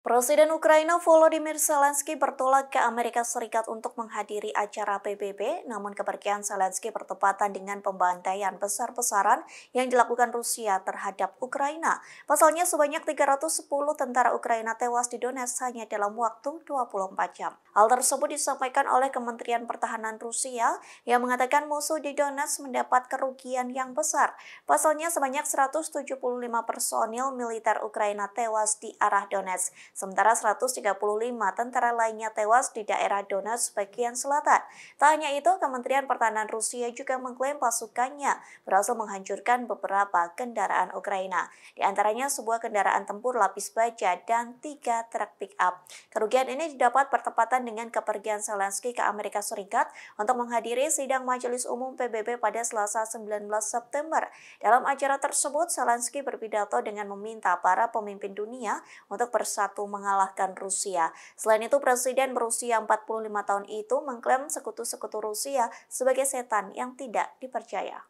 Presiden Ukraina Volodymyr Zelensky bertolak ke Amerika Serikat untuk menghadiri acara PBB, namun kepergian Zelensky bertepatan dengan pembantaian besar-besaran yang dilakukan Rusia terhadap Ukraina. Pasalnya sebanyak 310 tentara Ukraina tewas di Donetsk hanya dalam waktu 24 jam. Hal tersebut disampaikan oleh Kementerian Pertahanan Rusia yang mengatakan musuh di Donetsk mendapat kerugian yang besar. Pasalnya sebanyak 175 personil militer Ukraina tewas di arah Donetsk Sementara 135 tentara lainnya tewas di daerah Donetsk bagian selatan. Tak hanya itu, Kementerian Pertahanan Rusia juga mengklaim pasukannya berhasil menghancurkan beberapa kendaraan Ukraina. Di antaranya sebuah kendaraan tempur lapis baja dan tiga truk pick-up. Kerugian ini didapat bertepatan dengan kepergian Zelensky ke Amerika Serikat untuk menghadiri sidang Majelis Umum PBB pada Selasa 19 September. Dalam acara tersebut, Zelensky berpidato dengan meminta para pemimpin dunia untuk bersatu mengalahkan Rusia. Selain itu, Presiden berusia 45 tahun itu mengklaim sekutu-sekutu Rusia sebagai setan yang tidak dipercaya.